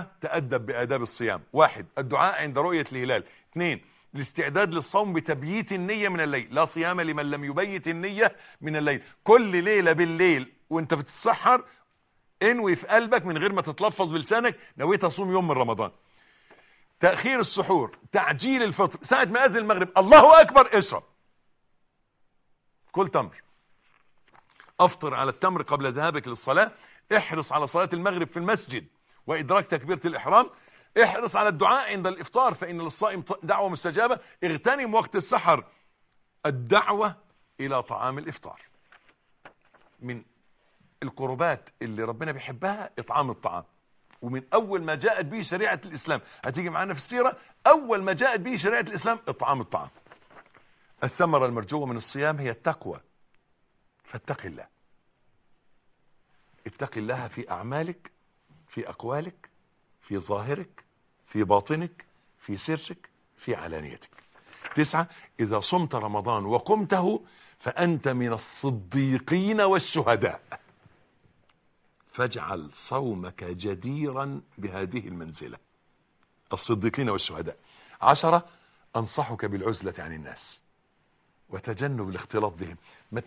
تأدب بآداب الصيام واحد الدعاء عند رؤية الهلال اثنين الاستعداد للصوم بتبييت النية من الليل لا صيام لمن لم يبيت النية من الليل كل ليلة بالليل وانت بتتسحر انوي في قلبك من غير ما تتلفظ بلسانك نويت اصوم يوم من رمضان تأخير السحور تعجيل الفطر ساعة ما أذن المغرب الله أكبر اشرب كل تمر أفطر على التمر قبل ذهابك للصلاة احرص على صلاة المغرب في المسجد وإدراك تكبيرة الإحرام احرص على الدعاء عند الإفطار فإن للصائم دعوة مستجابة اغتنم وقت السحر الدعوة إلى طعام الإفطار من القربات اللي ربنا بيحبها إطعام الطعام ومن أول ما جاءت به شريعة الإسلام هتيجي معنا في السيرة أول ما جاءت به شريعة الإسلام إطعام الطعام الثمرة المرجوة من الصيام هي التقوى فاتق الله اتق الله في أعمالك في أقوالك في ظاهرك في باطنك في سرك في علانيتك تسعة إذا صمت رمضان وقمته فأنت من الصديقين والشهداء فاجعل صومك جديرا بهذه المنزلة الصديقين والشهداء عشرة أنصحك بالعزلة عن الناس وتجنب الاختلاط بهم ما